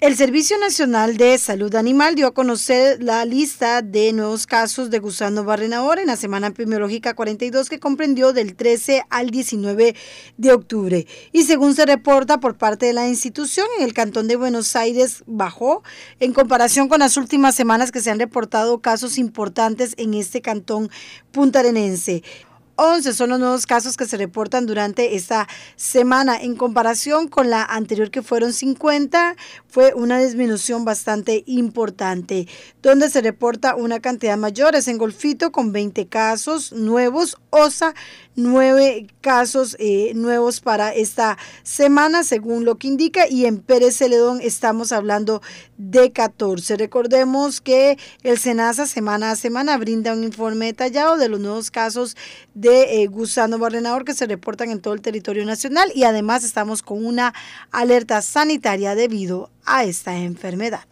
El Servicio Nacional de Salud Animal dio a conocer la lista de nuevos casos de gusano barrenador en la semana epidemiológica 42 que comprendió del 13 al 19 de octubre. Y según se reporta por parte de la institución, en el Cantón de Buenos Aires bajó en comparación con las últimas semanas que se han reportado casos importantes en este cantón puntarenense. 11 son los nuevos casos que se reportan durante esta semana. En comparación con la anterior que fueron 50, fue una disminución bastante importante. Donde se reporta una cantidad mayor es en Golfito con 20 casos nuevos, OSA 9 casos eh, nuevos para esta semana, según lo que indica, y en Pérez Celedón estamos hablando de 14. Recordemos que el SENASA semana a semana brinda un informe detallado de los nuevos casos de de eh, gusano barrenador que se reportan en todo el territorio nacional y además estamos con una alerta sanitaria debido a esta enfermedad.